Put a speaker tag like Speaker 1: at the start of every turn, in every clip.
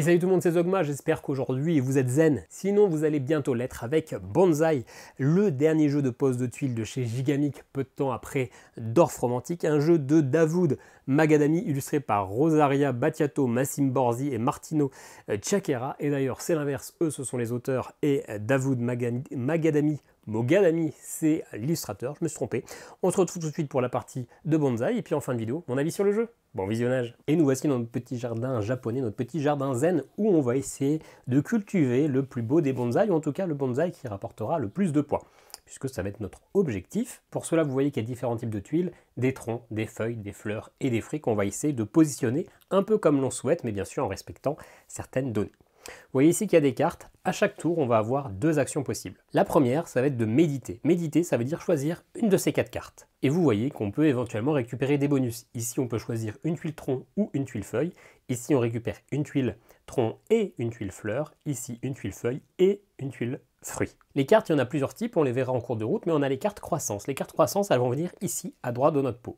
Speaker 1: salut tout le monde, c'est Zogma, j'espère qu'aujourd'hui vous êtes zen. Sinon, vous allez bientôt l'être avec Bonsai, le dernier jeu de pose de tuiles de chez Gigamic, peu de temps après Dorf Romantique, un jeu de Davoud Magadami, illustré par Rosaria Battiato, Massim Borzi et Martino euh, Chakera. Et d'ailleurs, c'est l'inverse, eux, ce sont les auteurs, et euh, Davoud Magadami Mogadami, c'est l'illustrateur, je me suis trompé. On se retrouve tout de suite pour la partie de bonsaï et puis en fin de vidéo, mon avis sur le jeu. Bon visionnage Et nous voici dans notre petit jardin japonais, notre petit jardin zen, où on va essayer de cultiver le plus beau des bonsaïs, ou en tout cas le bonsaï qui rapportera le plus de poids puisque ça va être notre objectif. Pour cela, vous voyez qu'il y a différents types de tuiles, des troncs, des feuilles, des fleurs et des fruits qu'on va essayer de positionner un peu comme l'on souhaite, mais bien sûr en respectant certaines données. Vous voyez ici qu'il y a des cartes. À chaque tour, on va avoir deux actions possibles. La première, ça va être de méditer. Méditer, ça veut dire choisir une de ces quatre cartes. Et vous voyez qu'on peut éventuellement récupérer des bonus. Ici, on peut choisir une tuile tronc ou une tuile feuille. Ici, on récupère une tuile tronc et une tuile fleur. Ici, une tuile feuille et une tuile fruit. Les cartes, il y en a plusieurs types, on les verra en cours de route, mais on a les cartes croissance. Les cartes croissance, elles vont venir ici, à droite de notre pot.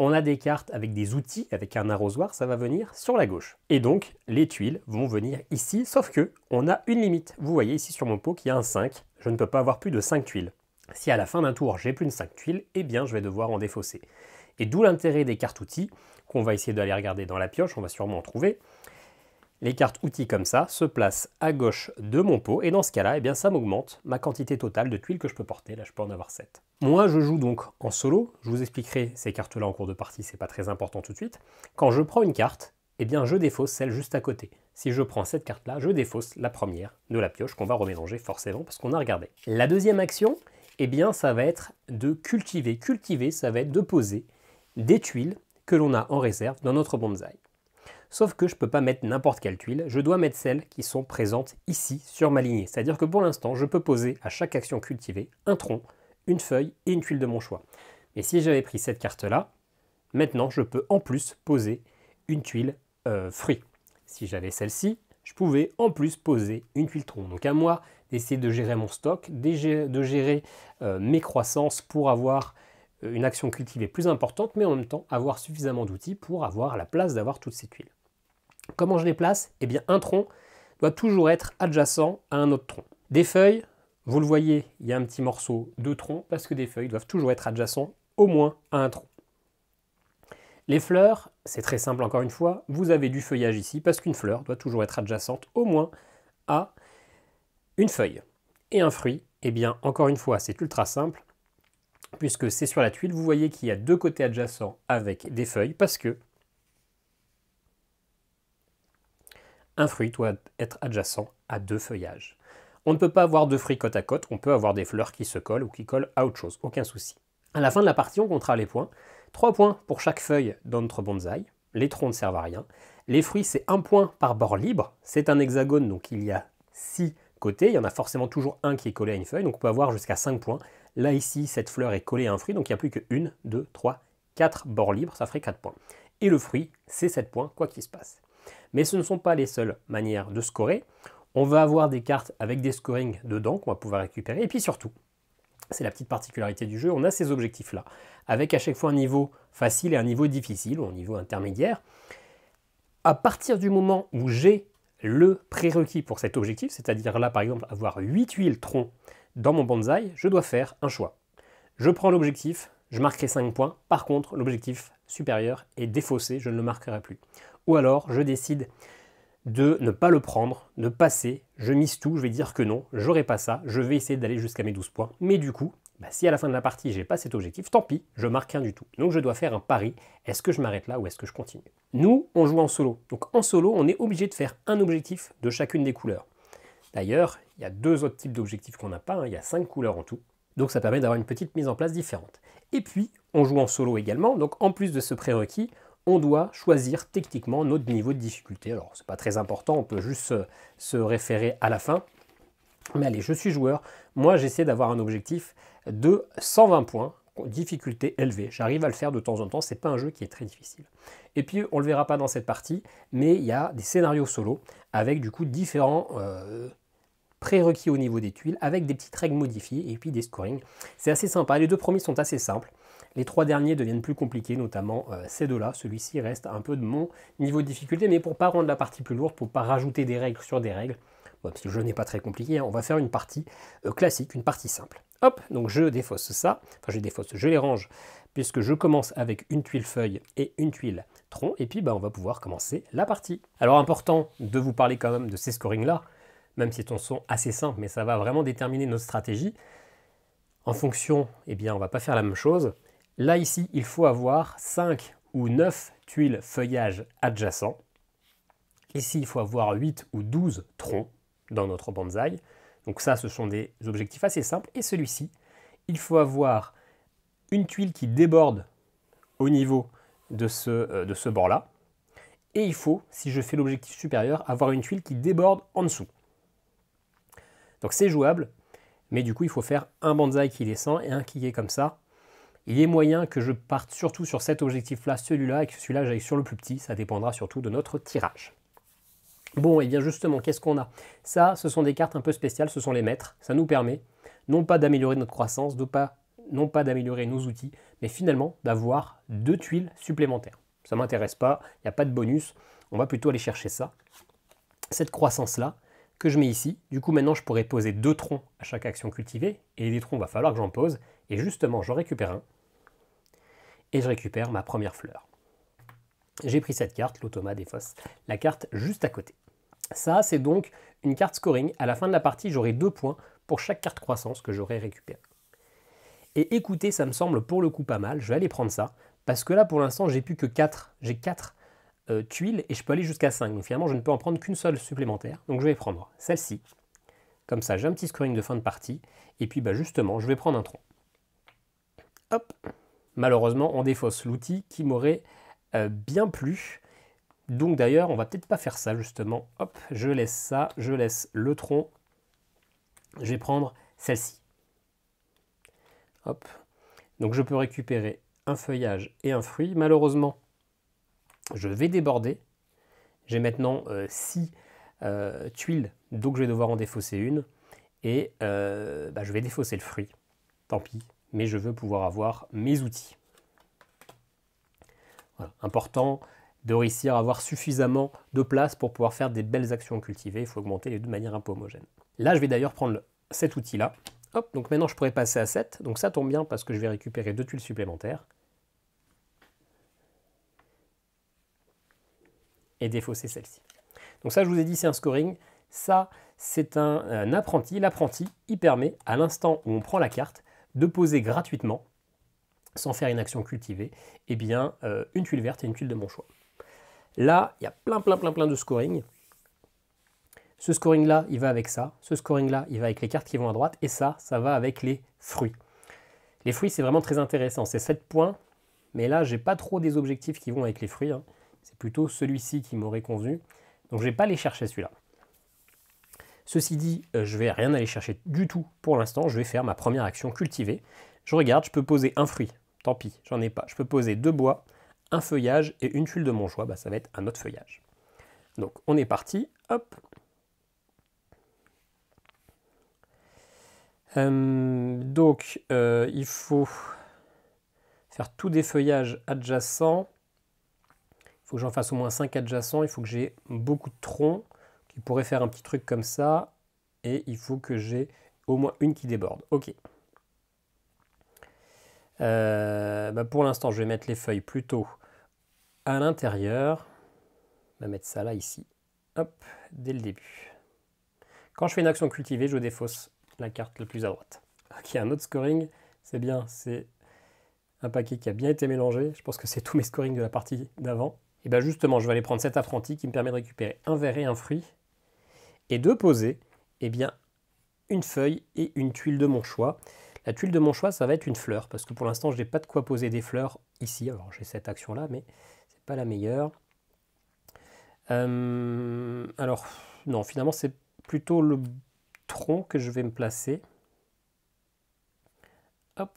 Speaker 1: On a des cartes avec des outils, avec un arrosoir, ça va venir sur la gauche. Et donc, les tuiles vont venir ici, sauf que on a une limite. Vous voyez ici sur mon pot qu'il y a un 5, je ne peux pas avoir plus de 5 tuiles. Si à la fin d'un tour, j'ai plus de 5 tuiles, eh bien, je vais devoir en défausser. Et d'où l'intérêt des cartes outils, qu'on va essayer d'aller regarder dans la pioche, on va sûrement en trouver. Les cartes outils comme ça se placent à gauche de mon pot, et dans ce cas-là, eh bien, ça m'augmente ma quantité totale de tuiles que je peux porter. Là, je peux en avoir 7. Moi, je joue donc en solo. Je vous expliquerai ces cartes-là en cours de partie, c'est pas très important tout de suite. Quand je prends une carte, eh bien, je défausse celle juste à côté. Si je prends cette carte-là, je défausse la première de la pioche qu'on va remélanger forcément parce qu'on a regardé. La deuxième action, eh bien, ça va être de cultiver. Cultiver, ça va être de poser des tuiles que l'on a en réserve dans notre bonsaï. Sauf que je ne peux pas mettre n'importe quelle tuile, je dois mettre celles qui sont présentes ici sur ma lignée. C'est-à-dire que pour l'instant, je peux poser à chaque action cultivée un tronc une feuille et une tuile de mon choix. Et si j'avais pris cette carte-là, maintenant je peux en plus poser une tuile euh, fruit. Si j'avais celle-ci, je pouvais en plus poser une tuile tronc. Donc à moi d'essayer de gérer mon stock, de gérer euh, mes croissances pour avoir euh, une action cultivée plus importante, mais en même temps avoir suffisamment d'outils pour avoir la place d'avoir toutes ces tuiles. Comment je les place Eh bien un tronc doit toujours être adjacent à un autre tronc. Des feuilles, vous le voyez, il y a un petit morceau de tronc parce que des feuilles doivent toujours être adjacentes au moins à un tronc. Les fleurs, c'est très simple encore une fois, vous avez du feuillage ici parce qu'une fleur doit toujours être adjacente au moins à une feuille. Et un fruit, eh bien encore une fois, c'est ultra simple puisque c'est sur la tuile, vous voyez qu'il y a deux côtés adjacents avec des feuilles parce que un fruit doit être adjacent à deux feuillages. On ne peut pas avoir deux fruits côte à côte, on peut avoir des fleurs qui se collent ou qui collent à autre chose, aucun souci. À la fin de la partie, on comptera les points. 3 points pour chaque feuille dans notre bonsaï, les troncs ne servent à rien. Les fruits, c'est un point par bord libre, c'est un hexagone, donc il y a six côtés, il y en a forcément toujours un qui est collé à une feuille, donc on peut avoir jusqu'à cinq points. Là, ici, cette fleur est collée à un fruit, donc il n'y a plus que 1, 2, 3, 4 bords libres, ça ferait 4 points. Et le fruit, c'est 7 points, quoi qu'il se passe. Mais ce ne sont pas les seules manières de scorer. On va avoir des cartes avec des scorings dedans qu'on va pouvoir récupérer. Et puis surtout, c'est la petite particularité du jeu, on a ces objectifs-là, avec à chaque fois un niveau facile et un niveau difficile, ou un niveau intermédiaire. À partir du moment où j'ai le prérequis pour cet objectif, c'est-à-dire là par exemple avoir 8 huiles troncs dans mon bonsaï, je dois faire un choix. Je prends l'objectif, je marquerai 5 points, par contre l'objectif supérieur est défaussé, je ne le marquerai plus. Ou alors je décide de ne pas le prendre, de passer, je mise tout, je vais dire que non, j'aurai pas ça, je vais essayer d'aller jusqu'à mes 12 points. Mais du coup, bah, si à la fin de la partie j'ai pas cet objectif, tant pis, je marque rien du tout. Donc je dois faire un pari, est-ce que je m'arrête là ou est-ce que je continue Nous, on joue en solo. Donc en solo, on est obligé de faire un objectif de chacune des couleurs. D'ailleurs, il y a deux autres types d'objectifs qu'on n'a pas, hein. il y a cinq couleurs en tout. Donc ça permet d'avoir une petite mise en place différente. Et puis, on joue en solo également, donc en plus de ce prérequis, on doit choisir techniquement notre niveau de difficulté. Alors, c'est pas très important, on peut juste se référer à la fin. Mais allez, je suis joueur. Moi, j'essaie d'avoir un objectif de 120 points, difficulté élevée. J'arrive à le faire de temps en temps, c'est pas un jeu qui est très difficile. Et puis, on le verra pas dans cette partie, mais il y a des scénarios solo avec du coup différents euh, prérequis au niveau des tuiles avec des petites règles modifiées et puis des scorings. C'est assez sympa. Les deux premiers sont assez simples. Les trois derniers deviennent plus compliqués, notamment euh, ces deux-là. Celui-ci reste un peu de mon niveau de difficulté, mais pour pas rendre la partie plus lourde, pour pas rajouter des règles sur des règles, bon, parce que le jeu n'est pas très compliqué, hein, on va faire une partie euh, classique, une partie simple. Hop, donc je défausse ça, enfin je défausse, je les range, puisque je commence avec une tuile feuille et une tuile tronc, et puis bah, on va pouvoir commencer la partie. Alors important de vous parler quand même de ces scorings-là, même si ton son assez simple, mais ça va vraiment déterminer notre stratégie. En fonction, eh bien, on va pas faire la même chose. Là, ici, il faut avoir 5 ou 9 tuiles feuillage adjacents. Ici, il faut avoir 8 ou 12 troncs dans notre bonsaï. Donc ça, ce sont des objectifs assez simples. Et celui-ci, il faut avoir une tuile qui déborde au niveau de ce, euh, de ce bord-là. Et il faut, si je fais l'objectif supérieur, avoir une tuile qui déborde en dessous. Donc c'est jouable, mais du coup il faut faire un Banzai qui descend et un qui est comme ça. Il est moyen que je parte surtout sur cet objectif-là, celui-là, et que celui-là j'aille sur le plus petit, ça dépendra surtout de notre tirage. Bon, et bien justement, qu'est-ce qu'on a Ça, ce sont des cartes un peu spéciales, ce sont les maîtres, ça nous permet non pas d'améliorer notre croissance, non pas d'améliorer nos outils, mais finalement d'avoir deux tuiles supplémentaires. Ça ne m'intéresse pas, il n'y a pas de bonus, on va plutôt aller chercher ça. Cette croissance-là, que je mets ici. Du coup, maintenant, je pourrais poser deux troncs à chaque action cultivée, et des troncs, il va falloir que j'en pose, et justement, j'en récupère un, et je récupère ma première fleur. J'ai pris cette carte, l'automate des fosses, la carte juste à côté. Ça, c'est donc une carte scoring. À la fin de la partie, j'aurai deux points pour chaque carte croissance que j'aurai récupérée. Et écoutez, ça me semble pour le coup pas mal. Je vais aller prendre ça, parce que là, pour l'instant, j'ai plus que quatre, J'ai quatre... Euh, tuiles et je peux aller jusqu'à 5. Donc finalement, je ne peux en prendre qu'une seule supplémentaire. Donc je vais prendre celle-ci. Comme ça, j'ai un petit scoring de fin de partie. Et puis bah, justement, je vais prendre un tronc. Hop Malheureusement, on défausse l'outil qui m'aurait euh, bien plu. Donc d'ailleurs, on va peut-être pas faire ça justement. Hop, je laisse ça, je laisse le tronc. Je vais prendre celle-ci. Hop. Donc je peux récupérer un feuillage et un fruit. Malheureusement, je vais déborder. J'ai maintenant 6 euh, euh, tuiles, donc je vais devoir en défausser une. Et euh, bah, je vais défausser le fruit. Tant pis, mais je veux pouvoir avoir mes outils. Important de réussir à avoir suffisamment de place pour pouvoir faire des belles actions cultivées. Il faut augmenter les deux de manière un peu homogène. Là, je vais d'ailleurs prendre cet outil-là. Hop, donc maintenant je pourrais passer à 7. Donc ça tombe bien parce que je vais récupérer deux tuiles supplémentaires. et défausser celle-ci. Donc ça, je vous ai dit, c'est un scoring. Ça, c'est un, apprenti. L'apprenti, il permet, à l'instant où on prend la carte, de poser gratuitement, sans faire une action cultivée, eh bien, euh, une tuile verte et une tuile de mon choix. Là, il y a plein, plein, plein, plein de scoring. Ce scoring-là, il va avec ça. Ce scoring-là, il va avec les cartes qui vont à droite. Et ça, ça va avec les fruits. Les fruits, c'est vraiment très intéressant. C'est 7 points. Mais là, j'ai pas trop des objectifs qui vont avec les fruits. Hein. C'est plutôt celui-ci qui m'aurait convenu. Donc je ne vais pas aller chercher celui-là. Ceci dit, euh, je ne vais rien aller chercher du tout pour l'instant. Je vais faire ma première action cultivée. Je regarde, je peux poser un fruit. Tant pis, j'en ai pas. Je peux poser deux bois, un feuillage et une tuile de mon choix. Bah, ça va être un autre feuillage. Donc on est parti. Hop. Euh, donc euh, il faut faire tous des feuillages adjacents j'en fasse au moins 5 adjacents, il faut que j'ai beaucoup de troncs qui pourraient faire un petit truc comme ça, et il faut que j'ai au moins une qui déborde. Ok. Euh, bah, pour l'instant, je vais mettre les feuilles plutôt à l'intérieur. On va mettre ça là, ici. Hop, dès le début. Quand je fais une action cultivée, je défausse la carte la plus à droite. Ok, un autre scoring, c'est bien, c'est un paquet qui a bien été mélangé. Je pense que c'est tous mes scorings de la partie d'avant. Et eh bien justement, je vais aller prendre cet apprenti qui me permet de récupérer un verre et un fruit, et de poser eh bien, une feuille et une tuile de mon choix. La tuile de mon choix, ça va être une fleur, parce que pour l'instant, je n'ai pas de quoi poser des fleurs ici. Alors j'ai cette action-là, mais n'est pas la meilleure. Euh, alors, non, finalement, c'est plutôt le tronc que je vais me placer. Hop.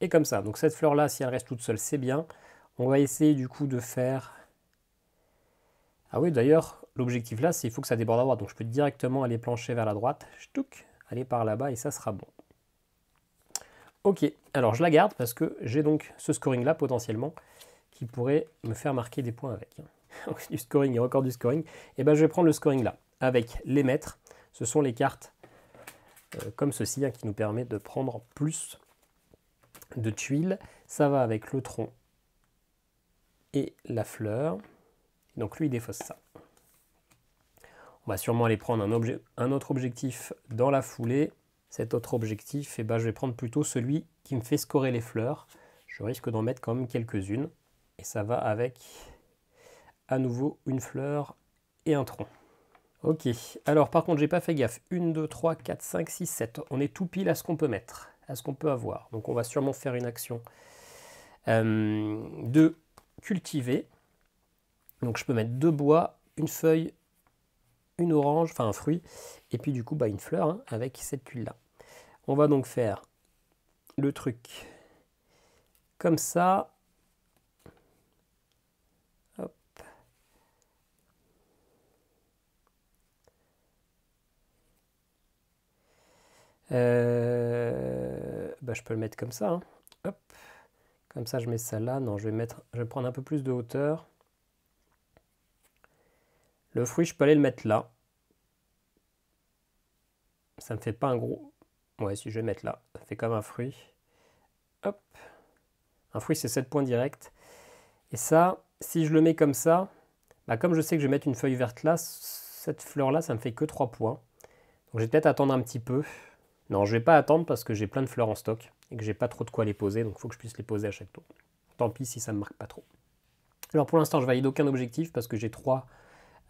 Speaker 1: Et comme ça. Donc cette fleur-là, si elle reste toute seule, c'est bien. On va essayer du coup de faire... Ah oui, d'ailleurs, l'objectif là, c'est qu'il faut que ça déborde à droite. Donc je peux directement aller plancher vers la droite, tout aller par là-bas et ça sera bon. Ok, alors je la garde parce que j'ai donc ce scoring là potentiellement qui pourrait me faire marquer des points avec. Hein. du scoring et record du scoring. Et eh bien, je vais prendre le scoring là avec les mètres. Ce sont les cartes euh, comme ceci hein, qui nous permet de prendre plus de tuiles. Ça va avec le tronc la fleur. Donc lui, il défausse ça. On va sûrement aller prendre un, objet, un autre objectif dans la foulée. Cet autre objectif, et eh bah ben, je vais prendre plutôt celui qui me fait scorer les fleurs. Je risque d'en mettre quand même quelques-unes. Et ça va avec, à nouveau, une fleur et un tronc. Ok, alors par contre, j'ai pas fait gaffe. 1, 2, 3, 4, 5, 6, 7. On est tout pile à ce qu'on peut mettre, à ce qu'on peut avoir. Donc on va sûrement faire une action euh, de cultivé. Donc je peux mettre deux bois, une feuille, une orange, enfin un fruit, et puis du coup bah, une fleur hein, avec cette tuile-là. On va donc faire le truc comme ça. Euh, bah, je peux le mettre comme ça. Hein. Hop. Comme ça, je mets ça là Non, je vais, mettre, je vais prendre un peu plus de hauteur. Le fruit, je peux aller le mettre là. Ça me fait pas un gros... Ouais, si je vais mettre là, ça fait comme un fruit. Hop. Un fruit, c'est 7 points directs. Et ça, si je le mets comme ça, bah comme je sais que je vais mettre une feuille verte là, cette fleur-là, ça me fait que 3 points. Donc je vais peut-être attendre un petit peu. Non, je vais pas attendre parce que j'ai plein de fleurs en stock et que j'ai pas trop de quoi les poser, donc il faut que je puisse les poser à chaque tour. Tant pis si ça me marque pas trop. Alors pour l'instant, je valide aucun objectif parce que j'ai 3,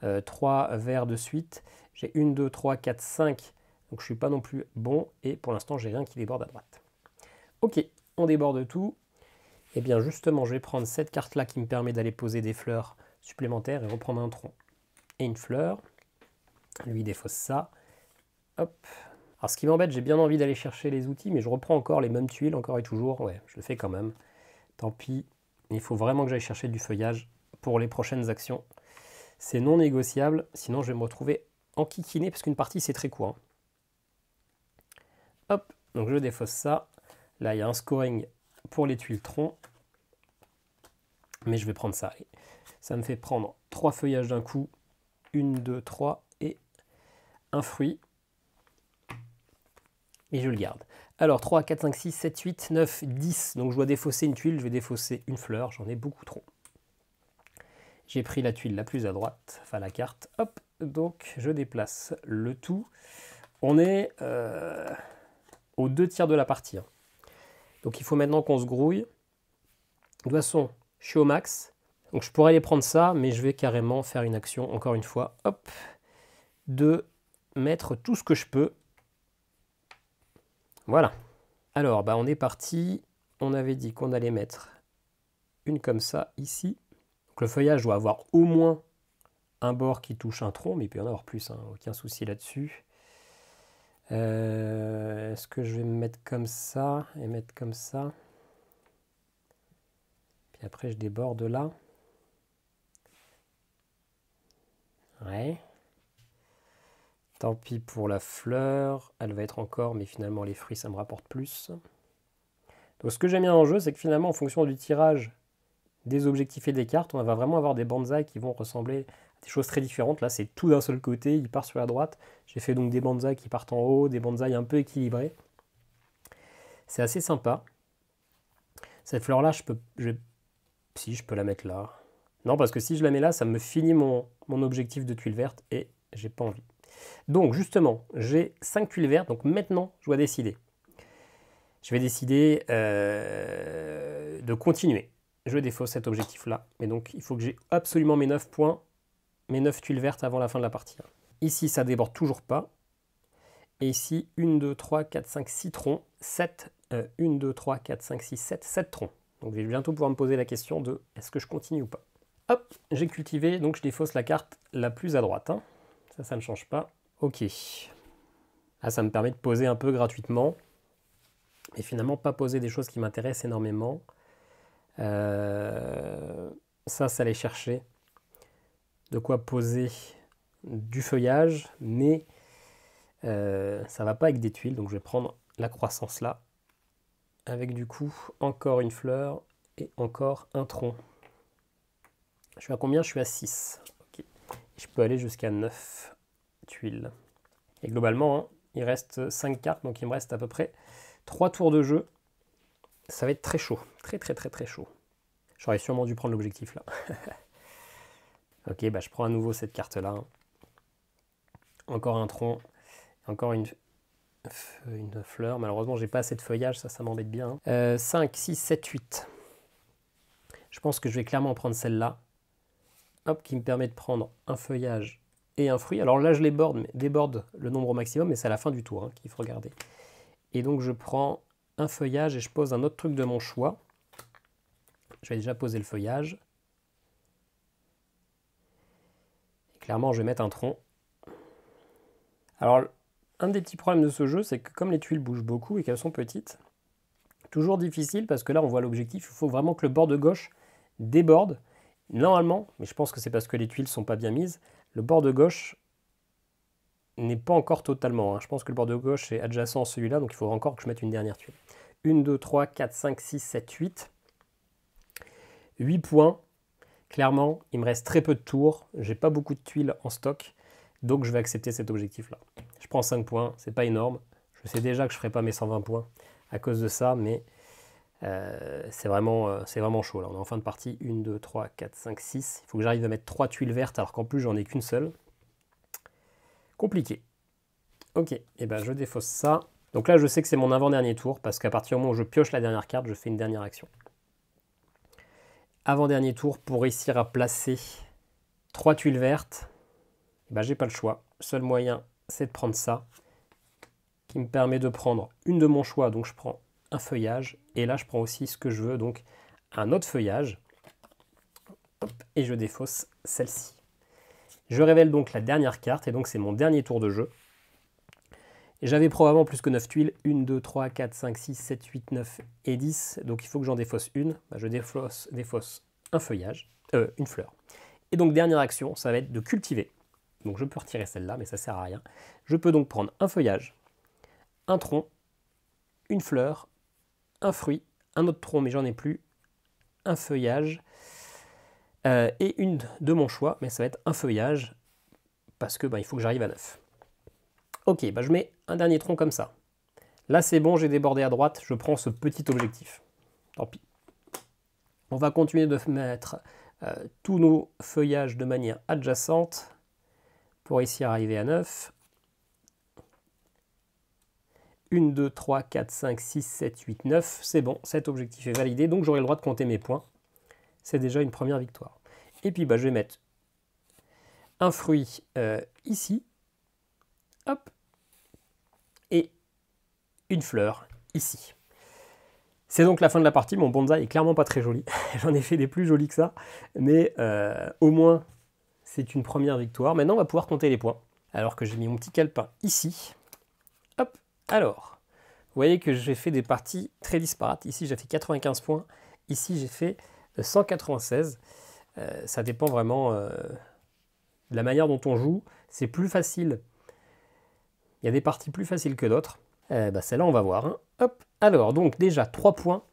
Speaker 1: euh, verres de suite. J'ai 1, 2, 3, 4, 5. Donc je ne suis pas non plus bon et pour l'instant, j'ai rien qui déborde à droite. Ok, on déborde tout. Et eh bien justement, je vais prendre cette carte-là qui me permet d'aller poser des fleurs supplémentaires et reprendre un tronc et une fleur. Lui il défausse ça. Hop, alors ce qui m'embête, j'ai bien envie d'aller chercher les outils, mais je reprends encore les mêmes tuiles, encore et toujours. Ouais, je le fais quand même. Tant pis, il faut vraiment que j'aille chercher du feuillage pour les prochaines actions. C'est non négociable, sinon je vais me retrouver en enquiquiné, parce qu'une partie c'est très court. Hein. Hop, donc je défausse ça. Là, il y a un scoring pour les tuiles troncs. Mais je vais prendre ça. Ça me fait prendre trois feuillages d'un coup. Une, deux, trois et un fruit et je le garde. Alors 3, 4, 5, 6, 7, 8, 9, 10. Donc je dois défausser une tuile, je vais défausser une fleur, j'en ai beaucoup trop. J'ai pris la tuile la plus à droite, enfin la carte, hop, donc je déplace le tout. On est euh, aux deux tiers de la partie. Hein. Donc il faut maintenant qu'on se grouille. De toute façon, je suis au max. Donc je pourrais aller prendre ça, mais je vais carrément faire une action, encore une fois, hop, de mettre tout ce que je peux voilà. Alors, bah, on est parti. On avait dit qu'on allait mettre une comme ça ici. le feuillage doit avoir au moins un bord qui touche un tronc, mais il peut y en avoir plus, hein. aucun souci là-dessus. Euh, est-ce que je vais me mettre comme ça et mettre comme ça Puis après, je déborde là. Ouais. Tant pis pour la fleur, elle va être encore, mais finalement les fruits ça me rapporte plus. Donc ce que j'aime bien en jeu, c'est que finalement en fonction du tirage des objectifs et des cartes, on va vraiment avoir des bonsaïs qui vont ressembler à des choses très différentes. Là c'est tout d'un seul côté, il part sur la droite. J'ai fait donc des bonsaïs qui partent en haut, des bonsaïs un peu équilibrés. C'est assez sympa. Cette fleur là, je peux... Si, je peux la mettre là. Non, parce que si je la mets là, ça me finit mon, mon objectif de tuile verte et j'ai pas envie. Donc justement, j'ai 5 tuiles vertes, donc maintenant je dois décider. Je vais décider euh, de continuer. Je défausse cet objectif-là. mais donc il faut que j'ai absolument mes 9 points, mes 9 tuiles vertes avant la fin de la partie. Hein. Ici, ça déborde toujours pas. Et ici, 1, 2, 3, 4, 5, 6 troncs, 7, 1, 2, 3, 4, 5, 6, 7, 7 troncs. Donc je vais bientôt pouvoir me poser la question de est-ce que je continue ou pas. Hop, j'ai cultivé, donc je défausse la carte la plus à droite. Hein. Ça, ça ne change pas. Ok. Ah, ça me permet de poser un peu gratuitement. Mais finalement, pas poser des choses qui m'intéressent énormément. Euh, ça, ça allait chercher. De quoi poser du feuillage, mais ça euh, ça va pas avec des tuiles. Donc je vais prendre la croissance là. Avec du coup encore une fleur et encore un tronc. Je suis à combien Je suis à 6 je peux aller jusqu'à 9 tuiles. Et globalement, hein, il reste 5 cartes, donc il me reste à peu près 3 tours de jeu. Ça va être très chaud, très très très très chaud. J'aurais sûrement dû prendre l'objectif là. ok, bah je prends à nouveau cette carte là. Encore un tronc, encore une, une fleur. Malheureusement, j'ai pas assez de feuillage, ça, ça m'embête bien. 5, 6, 7, 8. Je pense que je vais clairement prendre celle-là qui me permet de prendre un feuillage et un fruit. Alors là, je les borde, mais déborde le nombre au maximum, mais c'est à la fin du tour hein, qu'il faut regarder. Et donc, je prends un feuillage et je pose un autre truc de mon choix. Je vais déjà poser le feuillage. Et clairement, je vais mettre un tronc. Alors, un des petits problèmes de ce jeu, c'est que comme les tuiles bougent beaucoup et qu'elles sont petites, toujours difficile parce que là, on voit l'objectif, il faut vraiment que le bord de gauche déborde Normalement, mais je pense que c'est parce que les tuiles ne sont pas bien mises, le bord de gauche n'est pas encore totalement. Hein. Je pense que le bord de gauche est adjacent à celui-là, donc il faut encore que je mette une dernière tuile. 1, 2, 3, 4, 5, 6, 7, 8. 8 points. Clairement, il me reste très peu de tours. J'ai pas beaucoup de tuiles en stock. Donc je vais accepter cet objectif-là. Je prends 5 points, c'est pas énorme. Je sais déjà que je ne ferai pas mes 120 points à cause de ça, mais euh, c'est vraiment, euh, vraiment chaud. on est en fin de partie. 1, 2, 3, 4, 5, 6. Il faut que j'arrive à mettre 3 tuiles vertes alors qu'en plus j'en ai qu'une seule. Compliqué. Ok, et eh ben je défausse ça. Donc là je sais que c'est mon avant-dernier tour parce qu'à partir du moment où je pioche la dernière carte, je fais une dernière action. Avant-dernier tour pour réussir à placer 3 tuiles vertes. Eh ben j'ai pas le choix. Seul moyen c'est de prendre ça qui me permet de prendre une de mon choix. Donc je prends un feuillage. Et là, je prends aussi ce que je veux, donc un autre feuillage. et je défausse celle-ci. Je révèle donc la dernière carte, et donc c'est mon dernier tour de jeu. J'avais probablement plus que 9 tuiles, 1, 2, 3, 4, 5, 6, 7, 8, 9 et 10, donc il faut que j'en défausse une. Bah, je défausse, défausse un feuillage, euh, une fleur. Et donc dernière action, ça va être de cultiver. Donc je peux retirer celle-là, mais ça sert à rien. Je peux donc prendre un feuillage, un tronc, une fleur, un fruit, un autre tronc, mais j'en ai plus, un feuillage, euh, et une de mon choix, mais ça va être un feuillage, parce que ben, il faut que j'arrive à 9. Ok, ben, je mets un dernier tronc comme ça. Là c'est bon, j'ai débordé à droite, je prends ce petit objectif. Tant pis. On va continuer de mettre euh, tous nos feuillages de manière adjacente pour ici arriver à neuf. 1, 2, 3, 4, 5, 6, 7, 8, 9. C'est bon, cet objectif est validé, donc j'aurai le droit de compter mes points. C'est déjà une première victoire. Et puis bah, je vais mettre un fruit euh, ici. Hop. Et une fleur ici. C'est donc la fin de la partie. Mon bonza est clairement pas très joli. J'en ai fait des plus jolis que ça. Mais euh, au moins, c'est une première victoire. Maintenant, on va pouvoir compter les points. Alors que j'ai mis mon petit calepin ici. Alors, vous voyez que j'ai fait des parties très disparates. Ici, j'ai fait 95 points. Ici, j'ai fait 196. Euh, euh, ça dépend vraiment euh, de la manière dont on joue. C'est plus facile. Il y a des parties plus faciles que d'autres. Bah, celle-là, on va voir. Hein. Alors, donc déjà 3 points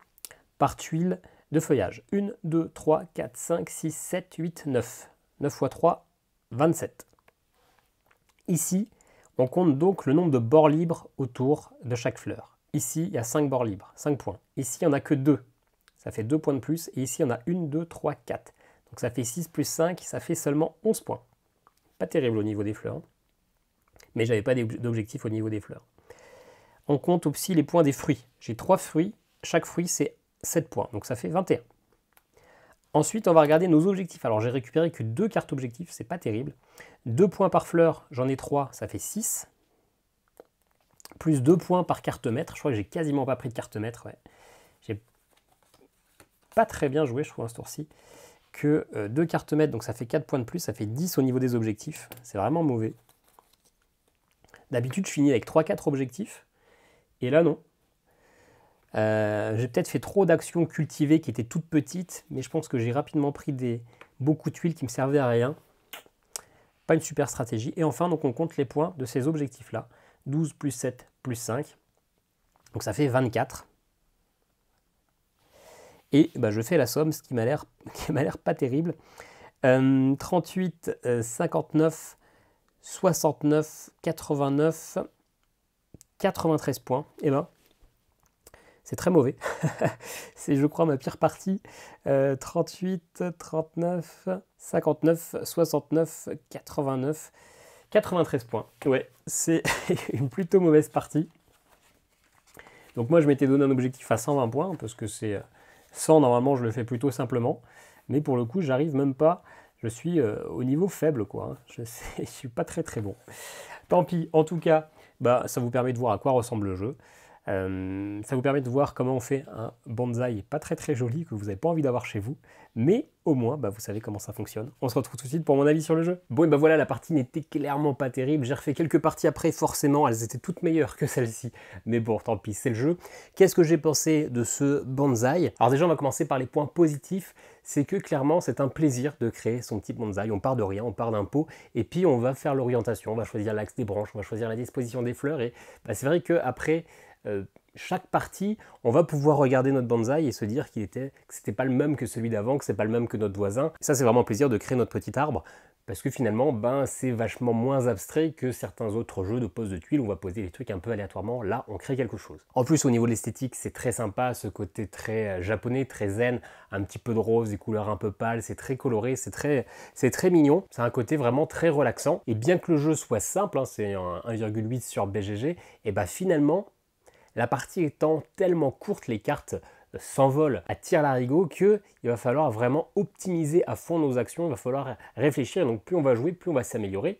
Speaker 1: par tuile de feuillage. 1, 2, 3, 4, 5, 6, 7, 8, 9. 9 x 3, 27. Ici, on compte donc le nombre de bords libres autour de chaque fleur. Ici, il y a 5 bords libres, 5 points. Ici, il n'y en a que 2. Ça fait 2 points de plus. Et ici, il y en a 1, 2, 3, 4. Donc ça fait 6 plus 5, ça fait seulement 11 points. Pas terrible au niveau des fleurs. mais hein. Mais j'avais pas d'objectif au niveau des fleurs. On compte aussi les points des fruits. J'ai 3 fruits. Chaque fruit, c'est 7 points. Donc ça fait 21. Ensuite, on va regarder nos objectifs. Alors, j'ai récupéré que deux cartes objectifs, c'est pas terrible. Deux points par fleur, j'en ai trois, ça fait 6. Plus deux points par carte mètre. Je crois que j'ai quasiment pas pris de carte mètre. Ouais. J'ai pas très bien joué, je trouve, à ce tour-ci. Que euh, deux cartes mètres, donc ça fait 4 points de plus, ça fait 10 au niveau des objectifs. C'est vraiment mauvais. D'habitude, je finis avec trois, quatre objectifs. Et là, non. Euh, j'ai peut-être fait trop d'actions cultivées qui étaient toutes petites, mais je pense que j'ai rapidement pris des, beaucoup tuiles qui me servaient à rien. Pas une super stratégie. Et enfin, donc on compte les points de ces objectifs-là. 12 plus 7 plus 5. Donc ça fait 24. Et bah, je fais la somme, ce qui m'a l'air pas terrible. 38, 59, 69, 89, 93 points. Et ben, c'est très mauvais. c'est, je crois, ma pire partie. 38, 39, 59, 69, 89, 93 points. Ouais, c'est une plutôt mauvaise partie. Donc moi, je m'étais donné un objectif à 120 points, parce que c'est 100, euh, normalement, je le fais plutôt simplement. Mais pour le coup, j'arrive même pas. Je suis euh, au niveau faible, quoi. Hein. Je, suis pas très très bon. Tant pis, en tout cas, bah, ça vous permet de voir à quoi ressemble le jeu. Euh, ça vous permet de voir comment on fait un bonsaï pas très très joli que vous n'avez pas envie d'avoir chez vous, mais au moins bah, vous savez comment ça fonctionne. On se retrouve tout de suite pour mon avis sur le jeu. Bon et bah voilà, la partie n'était clairement pas terrible, j'ai refait quelques parties après forcément, elles étaient toutes meilleures que celle-ci, mais bon tant pis, c'est le jeu. Qu'est-ce que j'ai pensé de ce bonsaï Alors déjà on va commencer par les points positifs, c'est que clairement c'est un plaisir de créer son petit bonsaï, on part de rien, on part d'un pot, et puis on va faire l'orientation, on va choisir l'axe des branches, on va choisir la disposition des fleurs, et bah, c'est vrai que après euh, chaque partie, on va pouvoir regarder notre bonsaï et se dire qu'il était, que c'était pas le même que celui d'avant, que c'est pas le même que notre voisin. ça, c'est vraiment un plaisir de créer notre petit arbre parce que finalement, ben, c'est vachement moins abstrait que certains autres jeux de pose de tuiles. Où on va poser les trucs un peu aléatoirement. Là, on crée quelque chose. En plus, au niveau de l'esthétique, c'est très sympa, ce côté très euh, japonais, très zen, un petit peu de rose, des couleurs un peu pâles. C'est très coloré, c'est très, c'est très mignon. C'est un côté vraiment très relaxant. Et bien que le jeu soit simple, hein, c'est un 1,8 sur BGG, et ben finalement, la partie étant tellement courte, les cartes euh, s'envolent à tir larigot que il va falloir vraiment optimiser à fond nos actions, il va falloir réfléchir. Donc plus on va jouer, plus on va s'améliorer.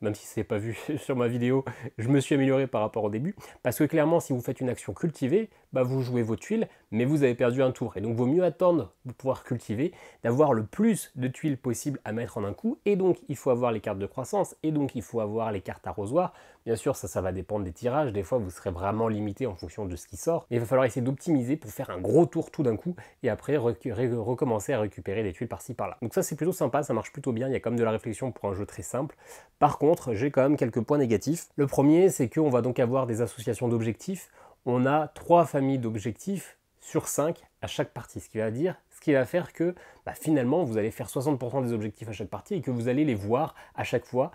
Speaker 1: Même si ce n'est pas vu sur ma vidéo, je me suis amélioré par rapport au début. Parce que clairement, si vous faites une action cultivée, bah, vous jouez vos tuiles, mais vous avez perdu un tour. Et donc, vaut mieux attendre de pouvoir cultiver, d'avoir le plus de tuiles possible à mettre en un coup. Et donc, il faut avoir les cartes de croissance, et donc, il faut avoir les cartes arrosoirs. Bien sûr, ça, ça va dépendre des tirages. Des fois, vous serez vraiment limité en fonction de ce qui sort. Mais il va falloir essayer d'optimiser pour faire un gros tour tout d'un coup, et après, recommencer à récupérer des tuiles par-ci, par-là. Donc, ça, c'est plutôt sympa, ça marche plutôt bien. Il y a quand même de la réflexion pour un jeu très simple. Par contre, j'ai quand même quelques points négatifs. Le premier, c'est qu'on va donc avoir des associations d'objectifs on a trois familles d'objectifs sur 5 à chaque partie. Ce qui va dire, ce qui va faire que bah, finalement vous allez faire 60% des objectifs à chaque partie et que vous allez les voir à chaque fois.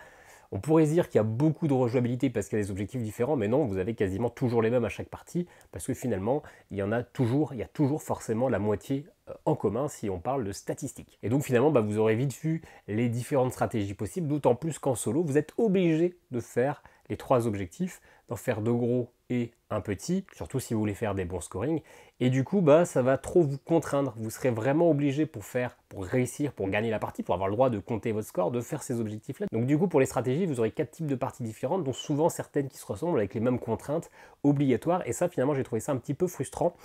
Speaker 1: On pourrait dire qu'il y a beaucoup de rejouabilité parce qu'il y a des objectifs différents, mais non, vous avez quasiment toujours les mêmes à chaque partie, parce que finalement, il y en a toujours, il y a toujours forcément la moitié euh, en commun si on parle de statistiques. Et donc finalement, bah, vous aurez vite vu les différentes stratégies possibles, d'autant plus qu'en solo, vous êtes obligé de faire les trois objectifs, d'en faire deux gros et un petit, surtout si vous voulez faire des bons scoring. Et du coup, bah, ça va trop vous contraindre. Vous serez vraiment obligé pour faire, pour réussir, pour gagner la partie, pour avoir le droit de compter votre score, de faire ces objectifs-là. Donc du coup, pour les stratégies, vous aurez quatre types de parties différentes, dont souvent certaines qui se ressemblent avec les mêmes contraintes obligatoires. Et ça, finalement, j'ai trouvé ça un petit peu frustrant.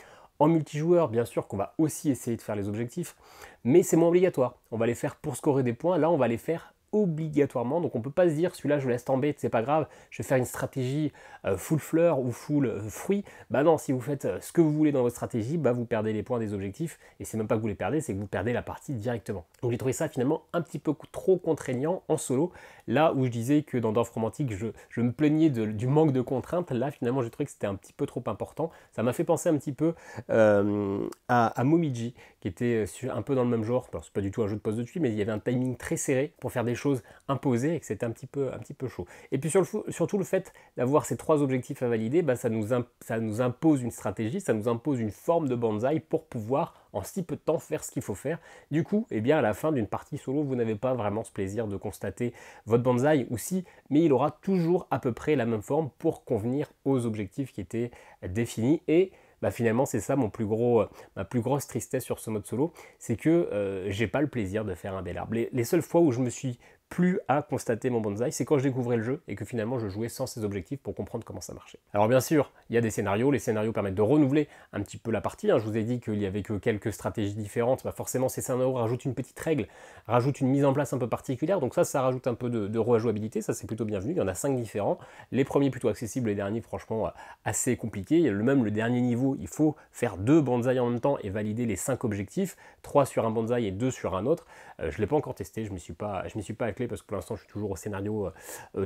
Speaker 1: En multijoueur, bien sûr qu'on va aussi essayer de faire les objectifs, mais c'est moins obligatoire. On va les faire pour scorer des points. Là, on va les faire obligatoirement. Donc on peut pas se dire celui-là je laisse tomber, c'est pas grave, je vais faire une stratégie euh, full fleur ou full euh, fruit. Bah non, si vous faites euh, ce que vous voulez dans votre stratégie, bah vous perdez les points des objectifs et c'est même pas que vous les perdez, c'est que vous perdez la partie directement. Donc j'ai trouvé ça finalement un petit peu trop contraignant en solo. Là où je disais que dans Dorf Romantique je, me plaignais du manque de contraintes, là finalement j'ai trouvé que c'était un petit peu trop important. Ça m'a fait penser un petit peu à, à Momiji qui était euh, un peu dans le même genre. Alors, c'est pas du tout un jeu de poste de tuyau, mais il y avait un timing très serré pour faire des choses imposées et que c'était un petit peu, un petit peu chaud. Et puis sur surtout le fait d'avoir ces trois objectifs à valider, bah, ça, nous ça nous impose une stratégie, ça nous impose une forme de bonsaï pour pouvoir en si peu de temps faire ce qu'il faut faire. Du coup, eh bien, à la fin d'une partie solo, vous n'avez pas vraiment ce plaisir de constater votre bonsaï aussi, mais il aura toujours à peu près la même forme pour convenir aux objectifs qui étaient définis et bah finalement c'est ça mon plus gros, euh, ma plus grosse tristesse sur ce mode solo, c'est que euh, j'ai pas le plaisir de faire un bel arbre. les, seules fois où je me suis plus à constater mon bonsaï, c'est quand je découvrais le jeu et que finalement je jouais sans ces objectifs pour comprendre comment ça marchait. Alors bien sûr, il y a des scénarios, les scénarios permettent de renouveler un petit peu la partie, hein. je vous ai dit qu'il y avait que quelques stratégies différentes, bah forcément ces scénarios rajoutent une petite règle, rajoutent une mise en place un peu particulière, donc ça, ça rajoute un peu de, rejouabilité, ça c'est plutôt bienvenu, il y en a cinq différents, les premiers plutôt accessibles, les derniers franchement assez compliqués, le même le dernier niveau, il faut faire deux bonsaïs en même temps et valider les cinq objectifs, trois sur un bonsaï et deux sur un autre, euh, je ne l'ai pas encore testé, je ne m'y suis pas, je suis pas parce que pour l'instant je suis toujours au scénario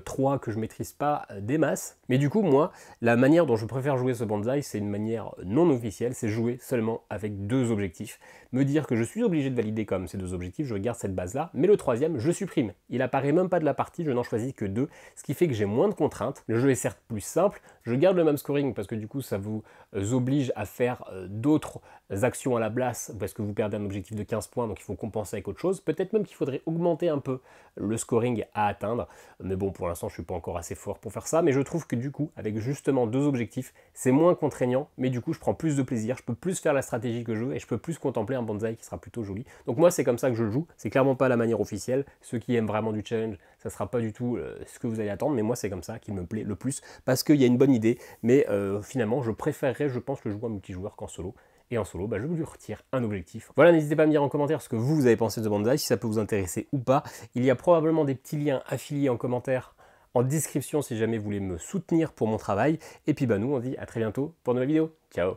Speaker 1: 3 euh, euh, que je maîtrise pas des masses. Mais du coup, moi, la manière dont je préfère jouer ce Banzai, c'est une manière non officielle, c'est jouer seulement avec deux objectifs. Me dire que je suis obligé de valider comme ces deux objectifs, je garde cette base-là, mais le troisième, je supprime. Il apparaît même pas de la partie, je n'en choisis que deux, ce qui fait que j'ai moins de contraintes. Le jeu est certes plus simple, je garde le même scoring parce que du coup, ça vous oblige à faire d'autres actions à la place parce que vous perdez un objectif de 15 points, donc il faut compenser avec autre chose. Peut-être même qu'il faudrait augmenter un peu le scoring à atteindre. Mais bon, pour l'instant, je ne suis pas encore assez fort pour faire ça. Mais je trouve que du coup, avec justement deux objectifs, c'est moins contraignant. Mais du coup, je prends plus de plaisir. Je peux plus faire la stratégie que je veux et je peux plus contempler un bonsaï qui sera plutôt joli. Donc moi, c'est comme ça que je joue. C'est clairement pas la manière officielle. Ceux qui aiment vraiment du challenge, ça sera pas du tout euh, ce que vous allez attendre. Mais moi, c'est comme ça qu'il me plaît le plus parce qu'il y a une bonne idée. Mais euh, finalement, je préférerais, je pense, le jouer en multijoueur qu'en solo. Et en solo, bah, je je lui retire un objectif. Voilà, n'hésitez pas à me dire en commentaire ce que vous, avez pensé de Bandai, si ça peut vous intéresser ou pas. Il y a probablement des petits liens affiliés en commentaire, en description si jamais vous voulez me soutenir pour mon travail. Et puis bah, nous, on dit à très bientôt pour une nouvelle vidéo. Ciao